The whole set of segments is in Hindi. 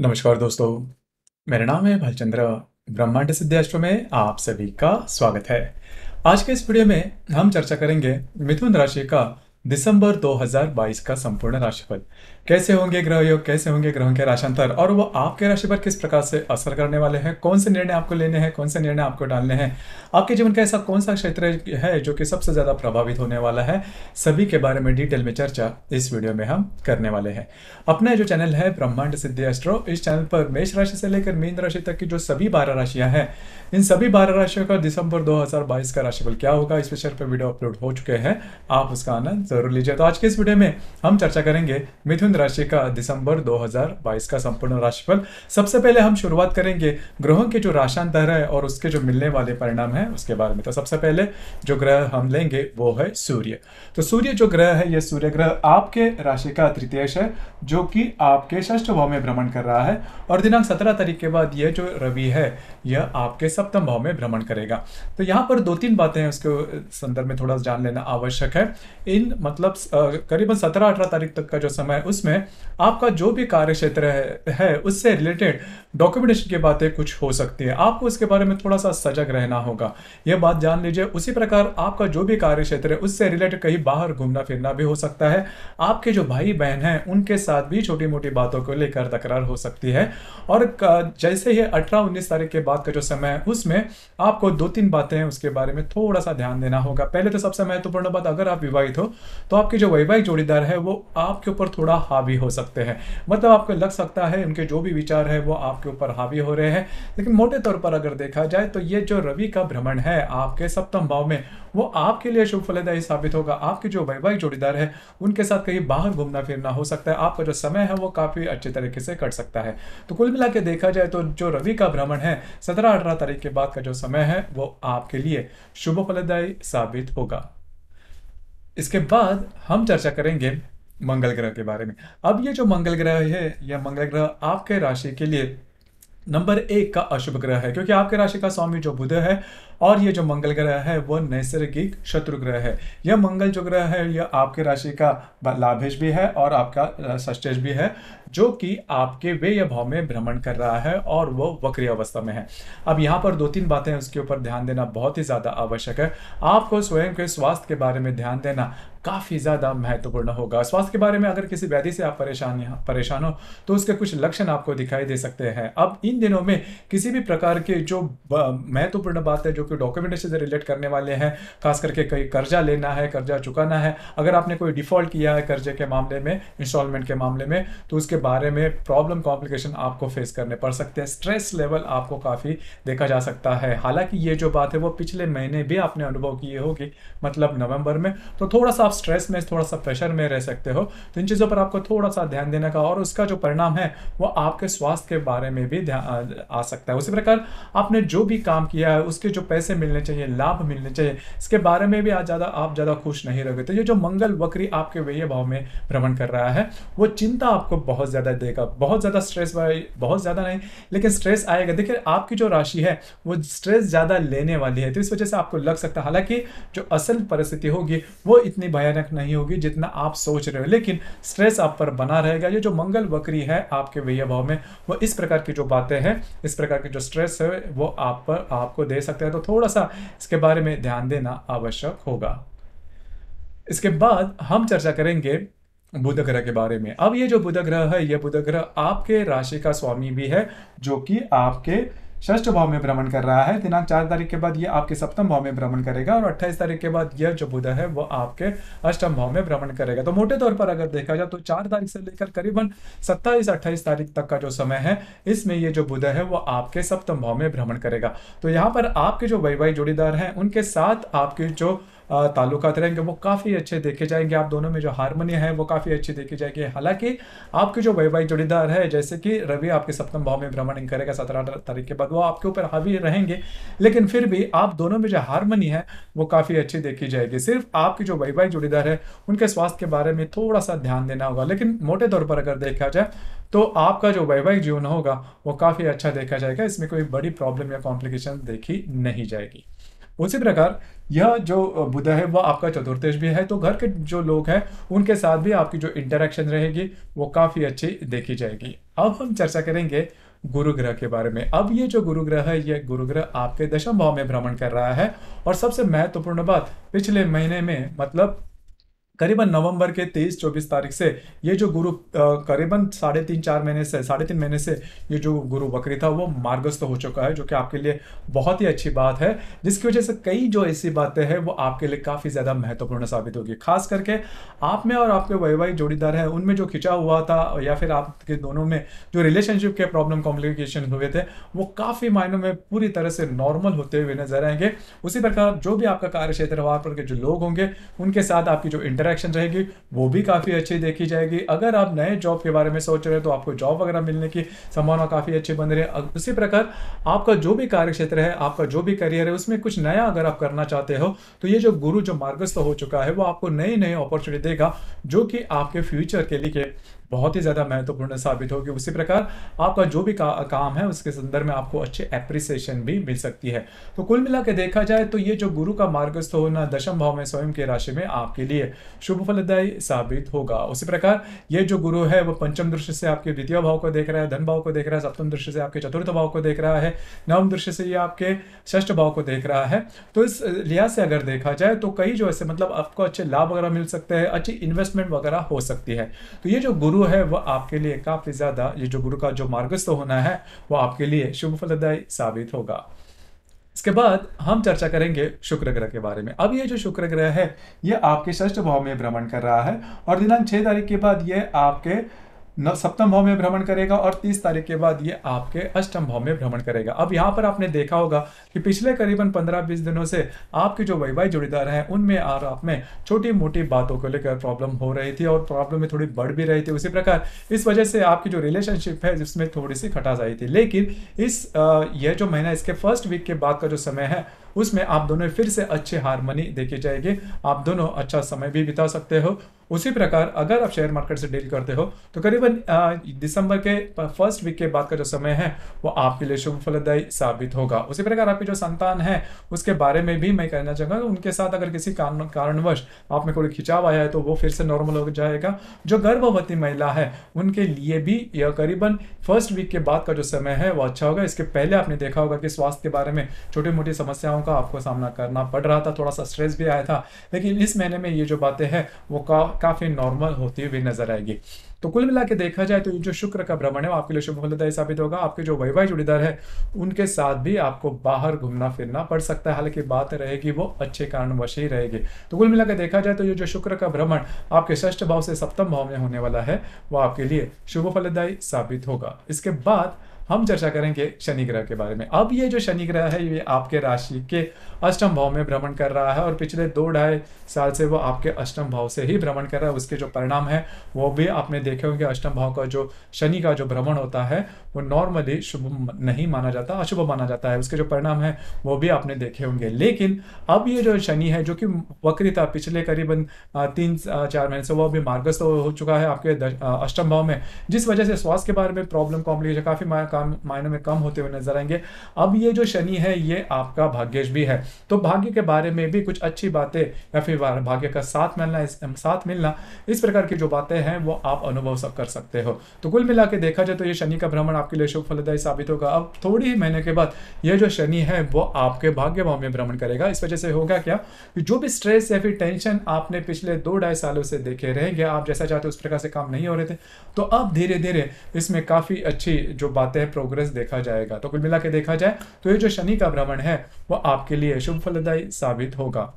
नमस्कार दोस्तों मेरा नाम है भालचंद्र ब्रह्मांड सिद्धास्ट्रो में आप सभी का स्वागत है आज के इस वीडियो में हम चर्चा करेंगे मिथुन राशि का दिसंबर 2022 का संपूर्ण राशिफल कैसे होंगे ग्रह योग कैसे होंगे ग्रहों के राशांतर और वो आपके राशि पर किस प्रकार से असर करने वाले हैं कौन से निर्णय आपको लेने हैं कौन से निर्णय आपको डालने हैं आपके जीवन का ऐसा कौन सा क्षेत्र है जो कि सबसे ज़्यादा प्रभावित होने वाला है सभी के बारे में डिटेल में चर्चा इस वीडियो में हम करने वाले हैं अपना जो चैनल है ब्रह्मांड सिद्धि एस्ट्रो इस चैनल पर मेष राशि से लेकर मीन राशि तक की जो सभी बारह राशियां हैं इन सभी बारह राशियों का दिसंबर दो का राशिफल क्या होगा इस विषय पर वीडियो अपलोड हो चुके हैं आप उसका आनंद जरूर लीजिए तो आज के इस वीडियो में हम चर्चा करेंगे मिथुन राशि का दिसंबर 2022 का संपूर्ण राशिफल सबसे पहले हम शुरुआत करेंगे ग्रहों के जो राशांतर है और उसके जो मिलने वाले परिणाम है उसके बारे में तो सबसे पहले जो ग्रह हम लेंगे वो है सूर्य तो सूर्य जो ग्रह है ये सूर्य ग्रह आपके राशि का तृतीयश है जो कि आपके ष्ठ भाव में भ्रमण कर रहा है और दिनांक सत्रह तारीख के बाद यह जो रवि है यह आपके सप्तम भाव में भ्रमण करेगा तो यहाँ पर दो तीन बातें हैं उसके संदर्भ में थोड़ा जान लेना आवश्यक है इन मतलब करीबन सत्रह अठारह तारीख तक का जो समय है उस जिसमें आपका जो भी कार्य क्षेत्र है, है उससे रिलेटेड डॉक्यूमेंटेशन की बातें कुछ हो सकती है आपको उसके बारे में थोड़ा सा सजग रहना होगा यह बात जान लीजिए उसी प्रकार आपका जो भी कार्य क्षेत्र है उससे रिलेटेड कहीं बाहर घूमना फिरना भी हो सकता है आपके जो भाई बहन हैं उनके साथ भी छोटी मोटी बातों को लेकर तकरार हो सकती है और जैसे ही अठारह उन्नीस तारीख के बाद का जो समय है उसमें आपको दो तीन बातें हैं उसके बारे में थोड़ा सा ध्यान देना होगा पहले तो सबसे महत्वपूर्ण बात अगर आप विवाहित हो तो आपकी जो वैवाहिक जोड़ीदार है वो आपके ऊपर थोड़ा हावी हो सकते हैं मतलब आपको लग सकता है उनके जो भी विचार है वो आपके ऊपर हावी हो रहे हैं लेकिन मोटे तौर पर अगर देखा जाए तो ये जो रवि का भ्रमण है आपके सप्तम भाव में वो आपके लिए शुभ फलदायी साबित होगा आपके जो वैवाहिक जोड़ीदार है उनके साथ कहीं बाहर घूमना फिरना हो सकता है आपका जो समय है वो काफ़ी अच्छे तरीके से कट सकता है तो कुल मिला देखा जाए तो जो रवि का भ्रमण है सत्रह अठारह तारीख के बाद का जो समय है वो आपके लिए शुभ फलदायी साबित होगा इसके बाद हम चर्चा करेंगे मंगल ग्रह के बारे में अब ये जो मंगल ग्रह है यह मंगल ग्रह आपके राशि के लिए नंबर एक का अशुभ ग्रह है क्योंकि आपके राशि का स्वामी जो बुध है और ये जो मंगल ग्रह है वह नैसर्गिक शत्रु ग्रह है यह मंगल जो ग्रह है यह आपके राशि का लाभेश भी है और आपका सष्टेश भी है जो कि आपके व्यय भाव में भ्रमण कर रहा है और वह वक्री अवस्था में है अब यहाँ पर दो तीन बातें उसके ऊपर ध्यान देना बहुत ही ज़्यादा आवश्यक है आपको स्वयं के स्वास्थ्य के बारे में ध्यान देना काफ़ी ज़्यादा महत्वपूर्ण होगा स्वास्थ्य के बारे में अगर किसी व्याधि से आप परेशान परेशान हो तो उसके कुछ लक्षण आपको दिखाई दे सकते हैं अब इन दिनों में किसी भी प्रकार के जो महत्वपूर्ण बात है जो कि डॉक्यूमेंटेशन से रिलेट करने वाले हैं खास करके कहीं कर्जा लेना है कर्जा चुकाना है अगर आपने कोई डिफॉल्ट किया है कर्जे के मामले में इंस्टॉलमेंट के मामले में तो उसके बारे में प्रॉब्लम कॉम्प्लिकेशन आपको फेस करने पड़ सकते हैं स्ट्रेस लेवल आपको काफ़ी देखा जा सकता है हालांकि ये जो बात है वो पिछले महीने भी आपने अनुभव किए होगी मतलब नवंबर में तो थोड़ा सा स्ट्रेस में थोड़ा सा प्रेशर में रह सकते हो तो इन चीज़ों पर आपको थोड़ा सा ध्यान देने का और उसका जो परिणाम है वो आपके स्वास्थ्य के बारे में भी आ सकता है उसी प्रकार आपने जो भी काम किया है उसके जो पैसे मिलने चाहिए लाभ मिलने चाहिए इसके बारे में भी आज ज़्यादा आप ज़्यादा खुश नहीं रहोगे तो ये जो मंगल वक्री आपके व्यय भाव में भ्रमण कर रहा है वो चिंता आपको बहुत ज़्यादा देगा बहुत ज़्यादा स्ट्रेस बहुत ज़्यादा नहीं लेकिन स्ट्रेस आएगा देखिए आपकी जो राशि है वो स्ट्रेस ज़्यादा लेने वाली है तो इस वजह से आपको लग सकता है हालांकि जो असल परिस्थिति होगी वो इतनी भयानक भयानक नहीं होगी जितना आप सोच रहे हो लेकिन स्ट्रेस आप पर बना रहेगा ये जो मंगल बकरी है आपके व्यय भाव में वो इस प्रकार की जो बातें हैं इस प्रकार की जो स्ट्रेस है वो आप पर आपको दे सकते हैं तो थोड़ा सा इसके बारे में ध्यान देना आवश्यक होगा इसके बाद हम चर्चा करेंगे बुध ग्रह के बारे में अब ये जो बुध ग्रह है ये बुध ग्रह आपके राशि का स्वामी भी है जो कि आपके षष्ठ भाव में भ्रमण कर रहा है दिनांक चार तारीख के बाद ये आपके सप्तम भाव में भ्रमण करेगा और अट्ठाईस तारीख के बाद यह जो बुध है वो आपके अष्टम भाव में भ्रमण करेगा तो मोटे तौर पर अगर देखा जाए तो चार तारीख से लेकर करीबन सत्ताईस अट्ठाईस तारीख तक का जो समय है इसमें ये जो बुध है वो आपके सप्तम भाव में भ्रमण करेगा तो यहाँ पर आपके जो वैवाहिक जोड़ीदार हैं उनके साथ आपके जो ताल्लुकात रहेंगे वो काफ़ी अच्छे देखे जाएंगे आप दोनों में जो हारमोनी है वो काफ़ी अच्छी देखी जाएगी हालांकि आपके जो वैवाहिक जोड़ीदार है जैसे कि रवि आपके सप्तम भाव में भ्रमण करेगा सत्रह तारीख के बाद वो आपके ऊपर हावी रहेंगे लेकिन फिर भी आप दोनों में जो हारमोनी है वो काफ़ी अच्छी देखी जाएगी सिर्फ आपके जो वैवाहिक जोड़ीदार है उनके स्वास्थ्य के बारे में थोड़ा सा ध्यान देना होगा लेकिन मोटे तौर पर अगर देखा जाए तो आपका जो वैवाहिक जीवन होगा वो काफ़ी अच्छा देखा जाएगा इसमें कोई बड़ी प्रॉब्लम या कॉम्प्लिकेशन देखी नहीं जाएगी उसी प्रकार यह जो बुध है वह आपका चतुर्थेश भी है तो घर के जो लोग हैं उनके साथ भी आपकी जो इंटरेक्शन रहेगी वो काफ़ी अच्छी देखी जाएगी अब हम चर्चा करेंगे गुरु ग्रह के बारे में अब ये जो गुरु ग्रह है ये गुरु ग्रह आपके दशम भाव में भ्रमण कर रहा है और सबसे महत्वपूर्ण बात पिछले महीने में मतलब करीबन नवंबर के 23-24 तारीख से ये जो गुरु करीबन साढ़े तीन चार महीने से साढ़े तीन महीने से ये जो गुरु बकरी था वो मार्गस्थ हो चुका है जो कि आपके लिए बहुत ही अच्छी बात है जिसकी वजह से कई जो ऐसी बातें हैं वो आपके लिए काफ़ी ज़्यादा महत्वपूर्ण साबित होगी खास करके आप में और आपके वैवाहिक जोड़ीदार हैं उनमें जो खिंचा हुआ था या फिर आपके दोनों में जो रिलेशनशिप के प्रॉब्लम कॉम्प्लिकेशन हुए थे वो काफ़ी मायनों में पूरी तरह से नॉर्मल होते हुए नजर आएंगे उसी प्रकार जो भी आपका कार्य क्षेत्र वहाँ पर के जो लोग होंगे उनके साथ आपकी जो इंटर इंटरेक्शन रहेगी वो भी काफ़ी अच्छी देखी जाएगी अगर आप नए जॉब के बारे में सोच रहे हैं तो आपको जॉब वगैरह मिलने की संभावना काफ़ी अच्छी बन रही है उसी प्रकार आपका जो भी कार्य क्षेत्र है आपका जो भी करियर है उसमें कुछ नया अगर आप करना चाहते हो तो ये जो गुरु जो मार्गस्थ हो चुका है वो आपको नई नई अपॉर्चुनिटी देगा जो कि आपके फ्यूचर के लिए बहुत ही ज़्यादा महत्वपूर्ण साबित होगी उसी प्रकार आपका जो भी का, काम है उसके संदर्भ में आपको अच्छे एप्रिसिएशन भी मिल सकती है तो कुल मिला के देखा जाए तो ये जो गुरु का मार्गस्थ होना दशम भाव में स्वयं की राशि में आपके लिए शुभ फलदायी साबित होगा उसी प्रकार ये जो गुरु है वो पंचम दृश्य से आपके द्वितीय भाव को देख रहा है धन भाव को देख रहा है सप्तम दृश्य से आपके चतुर्थ भाव को देख रहा है नवम दृश्य से ये आपके ष्ठ भाव को देख रहा है तो इस लिहाज से अगर देखा जाए तो कई जो ऐसे मतलब आपको अच्छे लाभ वगैरह मिल सकते हैं अच्छी इन्वेस्टमेंट वगैरह हो सकती है तो ये जो गुरु गुरु है वह आपके लिए काफ़ी ज़्यादा ये जो गुरु का जो मार्गस्थ होना है वह आपके लिए शुभ फलदायी साबित होगा इसके बाद हम चर्चा करेंगे शुक्र ग्रह के बारे में अब ये जो शुक्र ग्रह है ये आपके षष्ठ भाव में भ्रमण कर रहा है और दिनांक छह तारीख के बाद ये आपके सप्तम भाव में भ्रमण करेगा और 30 तारीख के बाद ये आपके अष्टम भाव में भ्रमण करेगा अब यहाँ पर आपने देखा होगा कि पिछले करीबन 15-20 दिनों से आपके जो वैवाहिक जोड़ीदार हैं उनमें और आप में छोटी मोटी बातों को लेकर प्रॉब्लम हो रही थी और प्रॉब्लम में थोड़ी बढ़ भी रही थी उसी प्रकार इस वजह से आपकी जो रिलेशनशिप है जिसमें थोड़ी सी खटास आई थी लेकिन इस यह जो महीना इसके फर्स्ट वीक के बाद का जो समय है उसमें आप दोनों फिर से अच्छी हारमोनी देखी जाएगी आप दोनों अच्छा समय भी बिता सकते हो उसी प्रकार अगर आप शेयर मार्केट से डील करते हो तो करीबन दिसंबर के फर्स्ट वीक के बाद का जो समय है वो आपके लिए शुभ फलदायी साबित होगा उसी प्रकार आपकी जो संतान है उसके बारे में भी मैं कहना तो उनके साथ अगर किसी कारण कारणवश आप में कोई खिंचाव आया है तो वो फिर से नॉर्मल हो जाएगा जो गर्भवती महिला है उनके लिए भी यह करीबन फर्स्ट वीक के बाद का जो समय है वो अच्छा होगा इसके पहले आपने देखा होगा कि स्वास्थ्य के बारे में छोटी मोटी समस्याओं का आपको सामना करना पड़ रहा था थोड़ा सा स्ट्रेस भी आया था लेकिन इस महीने में ये जो बातें हैं वो का, काफ़ी नॉर्मल होती हुई नजर आएगी तो कुल मिला देखा जाए तो जो शुक्र का भ्रमण है वो आपके लिए शुभ फलदायी साबित होगा आपके जो वैवाहिक जुड़ीदार है उनके साथ भी आपको बाहर घूमना फिरना पड़ सकता है हालांकि बात रहेगी वो अच्छे कारणवश ही रहेगी तो कुल मिला देखा जाए तो ये जो शुक्र का भ्रमण आपके ष्ठ भाव से सप्तम भाव में होने वाला है वो आपके लिए शुभ फलदायी साबित होगा इसके बाद हम चर्चा करेंगे शनि ग्रह के बारे में अब ये जो शनि ग्रह है ये आपके राशि के अष्टम भाव में भ्रमण कर रहा है और पिछले दो ढाई साल से वो आपके अष्टम भाव से ही भ्रमण कर रहा है उसके जो परिणाम है वो भी आपने देखे होंगे अष्टम भाव का जो शनि का जो भ्रमण होता है वो नॉर्मली शुभ नहीं माना जाता अशुभ माना जाता है उसके जो परिणाम है वो भी आपने देखे होंगे लेकिन अब ये जो शनि है जो कि वक्री था पिछले करीबन तीन चार महीने से वो अभी मार्गस्थ हो चुका है आपके अष्टम भाव में जिस वजह से स्वास्थ्य के बारे में प्रॉब्लम कॉम्प्लिकेशन काफ़ी काम मायनों में कम होते हुए नजर आएंगे अब ये जो शनि है ये आपका भाग्यश भी है तो भाग्य के बारे में भी कुछ अच्छी बातें या फिर भाग्य का साथ मिलना इस, साथ मिलना इस प्रकार की जो बातें हैं वो आप अनुभव सब कर सकते हो तो कुल मिला के देखा जाए तो ये शनि का भ्रमण आपके लिए शुभ फलदायी साबित होगा अब थोड़ी ही महीने के बाद ये जो शनि है वो आपके भाग्य भाव में भ्रमण करेगा इस वजह से होगा क्या जो भी स्ट्रेस या फिर टेंशन आपने पिछले दो ढाई सालों से देखे रहेंगे आप जैसा चाहते उस प्रकार से काम नहीं हो रहे थे तो अब धीरे धीरे इसमें काफ़ी अच्छी जो बातें में प्रोग्रेस देखा जाएगा तो कुल मिला के देखा जाए तो ये जो शनि का भ्रमण है वो आपके लिए शुभ फलदायी साबित होगा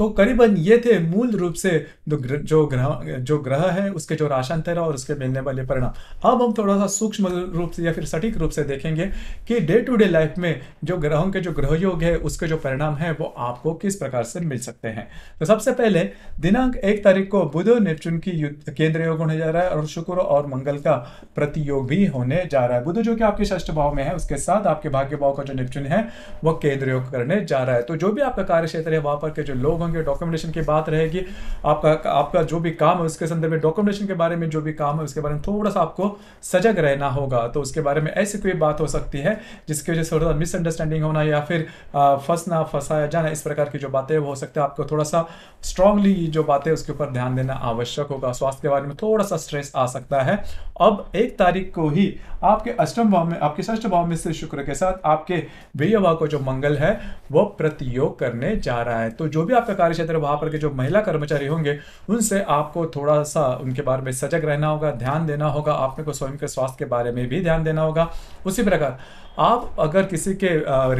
तो करीबन ये थे मूल रूप से जो ग्रह जो ग्रह है उसके जो राशांतर और उसके मिलने वाले परिणाम अब हम थोड़ा सा सूक्ष्म रूप से या फिर सटीक रूप से देखेंगे कि डे टू डे लाइफ में जो ग्रहों के जो ग्रह योग है उसके जो परिणाम है वो आपको किस प्रकार से मिल सकते हैं तो सबसे पहले दिनांक एक तारीख को बुध नेपचून की केंद्र योग होने जा रहा है और शुक्र और मंगल का प्रतियोग भी होने जा रहा है बुध जो कि आपके षष्ठ भाव में है उसके साथ आपके भाग्य भाव का जो नेपचून है वह केंद्र योग करने जा रहा है तो जो भी आपका कार्य क्षेत्र है वहां पर के जो लोग चाहूँगा कि डॉक्यूमेंटेशन की बात रहेगी आपका आपका जो भी काम है उसके संदर्भ में डॉक्यूमेंटेशन के बारे में जो भी काम है उसके बारे में थोड़ा सा आपको सजग रहना होगा तो उसके बारे में ऐसी कोई बात हो सकती है जिसकी वजह से थोड़ा सा मिसअंडरस्टैंडिंग होना या फिर फंसना फंसाया जाना इस प्रकार की जो बातें वो हो सकता है आपको थोड़ा सा स्ट्रांगली जो बातें उसके ऊपर ध्यान देना आवश्यक होगा स्वास्थ्य के बारे में थोड़ा सा स्ट्रेस आ सकता है अब एक तारीख को ही आपके अष्टम भाव में आपके षष्ठ भाव में से शुक्र के साथ आपके भाव को जो मंगल है वो प्रतियोग करने जा रहा है तो जो भी आपका कार्य क्षेत्र वहां पर के जो महिला कर्मचारी होंगे उनसे आपको थोड़ा सा उनके बारे में सजग रहना होगा ध्यान देना होगा आपने को स्वयं के स्वास्थ्य के बारे में भी ध्यान देना होगा उसी प्रकार आप अगर किसी के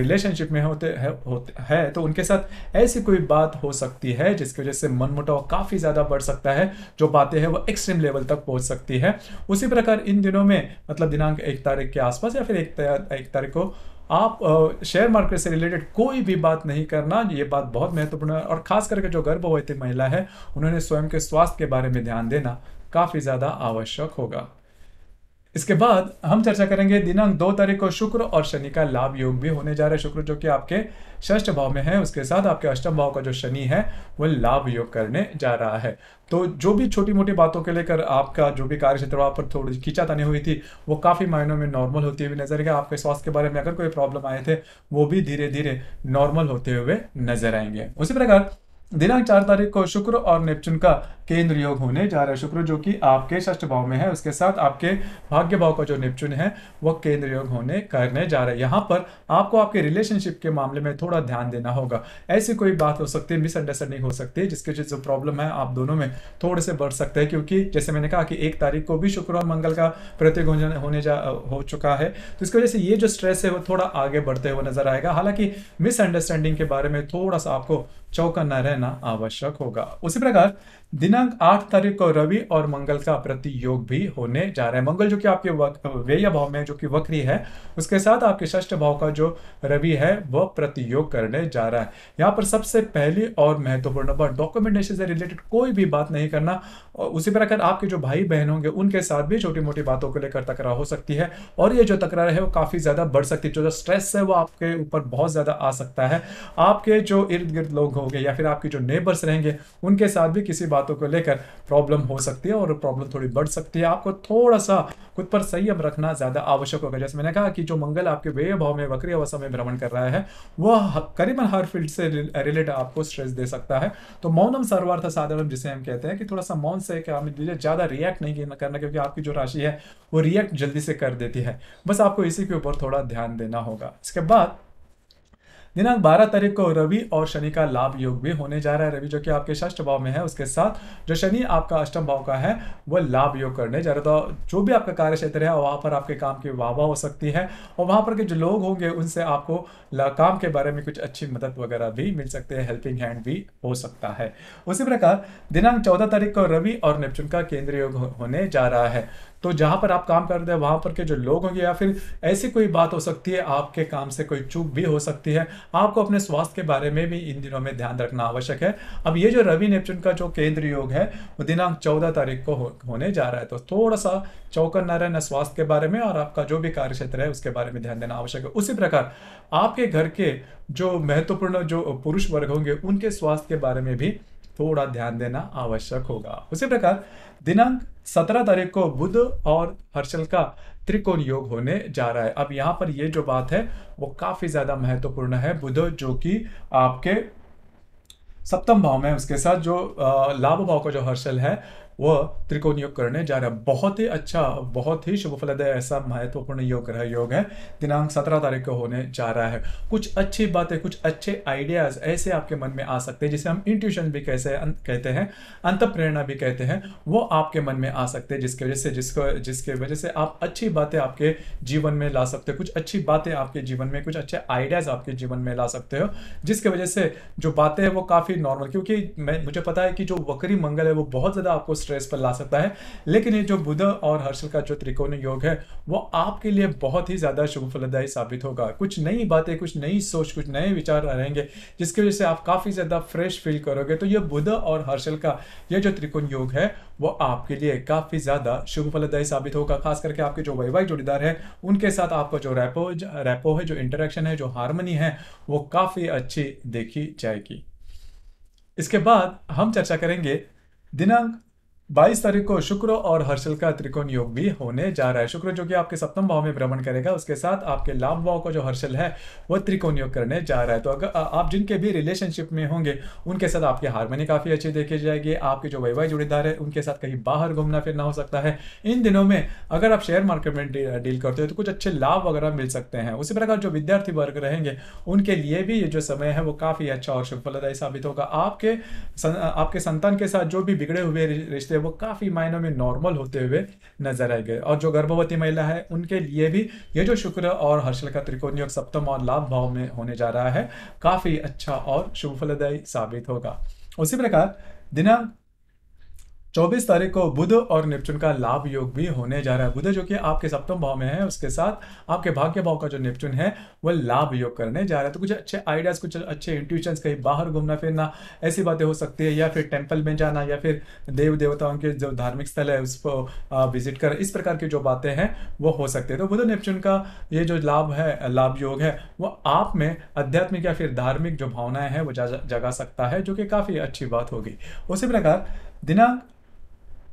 रिलेशनशिप में होते है, होते है तो उनके साथ ऐसी कोई बात हो सकती है जिसकी वजह से मनमुटाव काफ़ी ज़्यादा बढ़ सकता है जो बातें हैं वो एक्सट्रीम लेवल तक पहुंच सकती है उसी प्रकार इन दिनों में मतलब दिनांक एक तारीख के आसपास या फिर एक तारीख को आप शेयर मार्केट से रिलेटेड कोई भी बात नहीं करना ये बात बहुत महत्वपूर्ण है और खास करके जो गर्भवती महिला है उन्होंने स्वयं के स्वास्थ्य के बारे में ध्यान देना काफ़ी ज़्यादा आवश्यक होगा इसके बाद हम चर्चा करेंगे दिनांक दो तारीख को शुक्र और शनि का लाभ योग भी होने जा रहा है शुक्र जो कि आपके ष्ठ भाव में है उसके साथ आपके अष्टम भाव का जो शनि है वो लाभ योग करने जा रहा है तो जो भी छोटी मोटी बातों के लेकर आपका जो भी कार्य क्षेत्र वहाँ पर थोड़ी खींचातानी हुई थी वो काफ़ी मायनों में नॉर्मल होती हुई नजर आएगा आपके स्वास्थ्य के बारे में अगर कोई प्रॉब्लम आए थे वो भी धीरे धीरे नॉर्मल होते हुए नजर आएंगे उसी प्रकार दिनांक चार तारीख को शुक्र और नेपच्यून का केंद्र योग होने जा रहा है शुक्र जो कि आपके षष्ठ भाव में है उसके साथ आपके भाग्य भाव का जो निपचुन है वह केंद्र योग होने करने जा रहा है यहाँ पर आपको आपके रिलेशनशिप के मामले में थोड़ा ध्यान देना होगा ऐसी कोई बात हो सकती है मिसअंडरस्टैंडिंग हो सकती है जिसके जो प्रॉब्लम है आप दोनों में थोड़े से बढ़ सकते हैं क्योंकि जैसे मैंने कहा कि एक तारीख को भी शुक्र और मंगल का प्रत्येक होने जा हो चुका है तो इसकी वजह से ये जो स्ट्रेस है वो थोड़ा आगे बढ़ते हुए नजर आएगा हालांकि मिसअंडरस्टैंडिंग के बारे में थोड़ा सा आपको चौकन्ना रहना आवश्यक होगा उसी प्रकार दिनांक आठ तारीख को रवि और मंगल का प्रतियोग भी होने जा रहा है मंगल जो कि आपके व्यय भाव में जो कि वक्री है उसके साथ आपके ष्ठ भाव का जो रवि है वह प्रतियोग करने जा रहा है यहाँ पर सबसे पहली और महत्वपूर्ण बात डॉक्यूमेंटेशन से रिलेटेड कोई भी बात नहीं करना और उसी प्रकार आपके जो भाई बहन होंगे उनके साथ भी छोटी मोटी बातों को लेकर तकरार हो सकती है और ये जो तकरार है वो काफ़ी ज़्यादा बढ़ सकती है जो स्ट्रेस है वो आपके ऊपर बहुत ज़्यादा आ सकता है आपके जो इर्द गिर्द लोग होंगे या फिर आपके जो नेबर्स रहेंगे उनके साथ भी किसी बात बातों को लेकर प्रॉब्लम हो सकती है और प्रॉब्लम थोड़ी बढ़ सकती है आपको थोड़ा सा खुद पर संयम रखना ज़्यादा आवश्यक होगा जैसे मैंने कहा कि जो मंगल आपके व्यय भाव में वक्री अवस्था में भ्रमण कर रहा है वह करीबन हर फील्ड से रिलेटेड आपको स्ट्रेस दे सकता है तो मौनम सर्वार्थ साधारण जिसे हम कहते हैं कि थोड़ा सा मौन से क्या ज़्यादा रिएक्ट नहीं करना क्योंकि आपकी जो राशि है वो रिएक्ट जल्दी से कर देती है बस आपको इसी के ऊपर थोड़ा ध्यान देना होगा इसके बाद दिनांक 12 तारीख को रवि और शनि का लाभ योग भी होने जा रहा है रवि जो कि आपके षष्ठ भाव में है उसके साथ जो शनि आपका अष्टम भाव का है वह लाभ योग करने जा रहा तो जो भी आपका कार्य क्षेत्र है वहां पर आपके काम की वाहवा हो सकती है और वहां पर के जो लोग होंगे उनसे आपको काम के बारे में कुछ अच्छी मदद वगैरह भी मिल सकते हैं हेल्पिंग हैंड भी हो सकता है उसी प्रकार दिनांक चौदह तारीख को रवि और नेपचुन का केंद्र योग होने जा रहा है तो जहां पर आप काम कर रहे हैं वहां पर के जो लोग होंगे या फिर ऐसी कोई बात हो सकती है आपके काम से कोई चूक भी हो सकती है आपको अपने स्वास्थ्य के बारे में भी इन दिनों में ध्यान रखना आवश्यक है अब ये जो रवि नेपचुन का जो केंद्र योग है वो दिनांक चौदह तारीख को हो, होने जा रहा है तो थोड़ा सा चौकन्ना रहना स्वास्थ्य के बारे में और आपका जो भी कार्य क्षेत्र है उसके बारे में ध्यान देना आवश्यक है उसी प्रकार आपके घर के जो महत्वपूर्ण जो पुरुष वर्ग होंगे उनके स्वास्थ्य के बारे में भी थोड़ा ध्यान देना आवश्यक होगा उसी प्रकार दिनांक सत्रह तारीख को बुध और हर्षल का त्रिकोण योग होने जा रहा है अब यहाँ पर ये जो बात है वो काफी ज्यादा महत्वपूर्ण है बुध जो कि आपके सप्तम भाव में उसके साथ जो लाभ भाव का जो हर्षल है वह त्रिकोण योग करने जा रहा है बहुत ही अच्छा बहुत ही शुभ फलद है ऐसा महत्वपूर्ण योग ग्रह योग है दिनांक सत्रह तारीख को होने जा रहा है कुछ अच्छी बातें कुछ अच्छे आइडियाज ऐसे आपके मन में आ सकते हैं जिसे हम इंट्यूशन भी कैसे अं, कहते हैं अंत प्रेरणा भी कहते हैं वो आपके मन में आ सकते हैं जिसके वजह से जिसको जिसके वजह से आप अच्छी बातें आपके जीवन में ला सकते हो कुछ अच्छी बातें आपके जीवन में कुछ अच्छे आइडियाज आपके जीवन में ला सकते हो जिसके वजह से जो बातें हैं वो काफ़ी नॉर्मल क्योंकि मैं मुझे पता है कि जो वक्री मंगल है वो बहुत ज़्यादा आपको स्ट्रेस पर ला सकता है लेकिन ये जो बुध और हर्षल का जो त्रिकोण योग है वो आपके लिए बहुत ही ज़्यादा शुभ फलदायी साबित होगा कुछ नई बातें कुछ नई सोच कुछ नए विचार रहेंगे जिसकी वजह से आप काफ़ी ज़्यादा फ्रेश फील करोगे तो ये बुध और हर्षल का ये जो त्रिकोण योग है वो आपके लिए काफ़ी ज़्यादा शुभ फलदायी साबित होगा खास करके आपके जो वैवाहिक जोड़ीदार है उनके साथ आपका जो रैपो रैपो है जो इंटरेक्शन है जो हारमोनी है वो काफ़ी अच्छी देखी जाएगी इसके बाद हम चर्चा करेंगे दिनांक 22 तारीख को शुक्र और हर्षल का त्रिकोण योग भी होने जा रहा है शुक्र जो कि आपके सप्तम भाव में भ्रमण करेगा उसके साथ आपके लाभ भाव का जो हर्षल है वो त्रिकोण योग करने जा रहा है तो अगर आप जिनके भी रिलेशनशिप में होंगे उनके साथ आपकी हारमोनी काफ़ी अच्छी देखी जाएगी आपके जो वैवाहिक जुड़ीदार है उनके साथ कहीं बाहर घूमना फिरना हो सकता है इन दिनों में अगर आप शेयर मार्केट में डील करते हो तो कुछ अच्छे लाभ वगैरह मिल सकते हैं उसी प्रकार जो विद्यार्थी वर्ग रहेंगे उनके लिए भी ये जो समय है वो काफ़ी अच्छा और शुभ फलदायी साबित होगा आपके आपके संतान के साथ जो भी बिगड़े हुए रिश्ते वो काफ़ी मायनों में नॉर्मल होते हुए नजर आए गए और जो गर्भवती महिला है उनके लिए भी ये जो शुक्र और हर्षल का त्रिकोण योग सप्तम और लाभ भाव में होने जा रहा है काफ़ी अच्छा और शुभ फलदायी साबित होगा उसी प्रकार दिनांक 24 तारीख को बुध और नेपचून का लाभ योग भी होने जा रहा है बुध जो कि आपके सप्तम भाव में है उसके साथ आपके भाग्य भाव का जो नेपचून है वह लाभ योग करने जा रहा है तो कुछ अच्छे आइडियाज कुछ अच्छे इंट्यूशन कहीं बाहर घूमना फिरना ऐसी बातें हो सकती है या फिर टेम्पल में जाना या फिर देव देवताओं के जो धार्मिक स्थल है उसको विजिट कर इस प्रकार की जो बातें हैं वो हो सकती है तो बुध नेपचून का ये जो लाभ है लाभ योग है वो आप में आध्यात्मिक या फिर धार्मिक जो भावनाएं हैं वो जगा सकता है जो कि काफ़ी अच्छी बात होगी उसी प्रकार दिनांक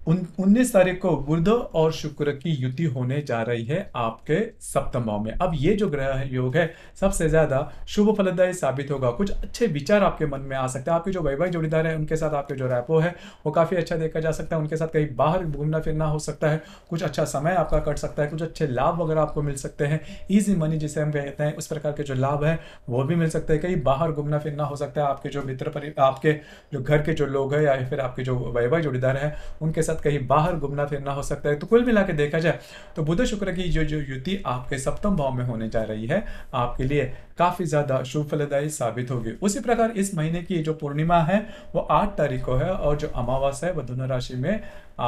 उन्नीस तारीख को बुध और शुक्र की युति होने जा रही है आपके सप्तम भाव में अब ये जो ग्रह योग है सबसे ज़्यादा शुभ फलदायी साबित होगा कुछ अच्छे विचार आपके मन में आ सकते हैं आपके जो वैवाहिक जोड़ीदार है उनके साथ आपके जो रैपो है वो काफ़ी अच्छा देखा जा सकता है उनके साथ कहीं बाहर घूमना फिरना हो सकता है कुछ अच्छा समय आपका कट सकता है कुछ अच्छे लाभ वगैरह आपको मिल सकते हैं ईजी मनी जिसे हम कहते हैं उस प्रकार के जो लाभ है वो भी मिल सकते हैं कहीं बाहर घूमना फिरना हो सकता है आपके जो मित्र आपके जो घर के जो लोग हैं या फिर आपके जो वैवाहिक जोड़ीदार है उनके साथ साथ कहीं बाहर घूमना फिरना हो सकता है तो कुल मिला देखा जाए तो बुध शुक्र की जो जो युति आपके सप्तम भाव में होने जा रही है आपके लिए काफ़ी ज़्यादा शुभ फलदायी साबित होगी उसी प्रकार इस महीने की जो पूर्णिमा है वो आठ तारीख को है और जो अमावस है वह राशि में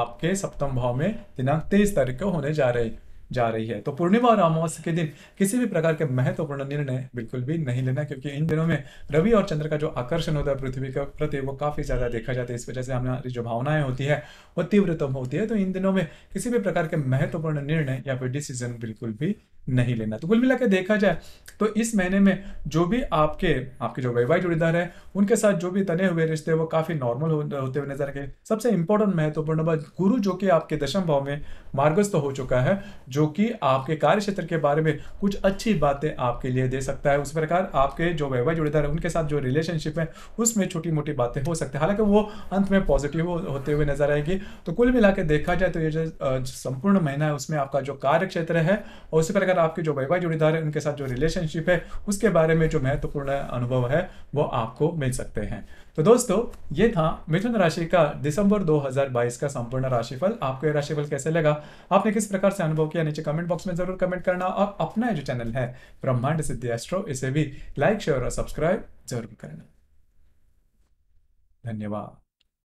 आपके सप्तम भाव में दिनांक तेईस तारीख को होने जा रही है जा रही है तो पूर्णिमा और अमावस्या के दिन किसी भी प्रकार के महत्वपूर्ण निर्णय बिल्कुल भी नहीं लेना क्योंकि इन दिनों में रवि और चंद्र का जो आकर्षण होता है पृथ्वी के प्रति वो काफी ज्यादा देखा जाता है इस वजह से हमारी जो भावनाएं होती है वो तीव्रतम होती है तो इन दिनों में किसी भी प्रकार के महत्वपूर्ण निर्णय या फिर डिसीजन बिल्कुल भी नहीं लेना तो कुल मिला देखा जाए तो इस महीने में जो भी आपके आपके जो वैवाहिक जुड़ीदार है उनके साथ जो भी तने हुए रिश्ते वो काफ़ी नॉर्मल होते हुए नजर आए सबसे इंपॉर्टेंट महत्वपूर्ण बात गुरु जो कि आपके दशम भाव में मार्गस्थ हो चुका है जो कि आपके कार्य क्षेत्र के बारे में कुछ अच्छी बातें आपके लिए दे सकता है उस प्रकार आपके जो वैवाहिक जुड़ीदार है उनके साथ जो रिलेशनशिप है उसमें छोटी मोटी बातें हो सकती है हालांकि वो अंत में पॉजिटिव होते हुए नजर आएगी तो कुल मिला देखा जाए तो ये जो संपूर्ण महीना है उसमें आपका जो कार्य क्षेत्र है उसी प्रकार आपके जो वैवाहिक जोड़ीदार है उनके साथ जो रिलेशनशिप है उसके बारे में जो महत्वपूर्ण अनुभव है वो आपको मिल सकते हैं तो दोस्तों ये था मिथुन राशि का दिसंबर 2022 का संपूर्ण राशिफल आपको ये राशिफल कैसे लगा आपने किस प्रकार से अनुभव किया नीचे कमेंट बॉक्स में जरूर कमेंट करना और अपना जो चैनल है ब्रह्मांड सिद्धि एस्ट्रो इसे भी लाइक शेयर और सब्सक्राइब जरूर करना धन्यवाद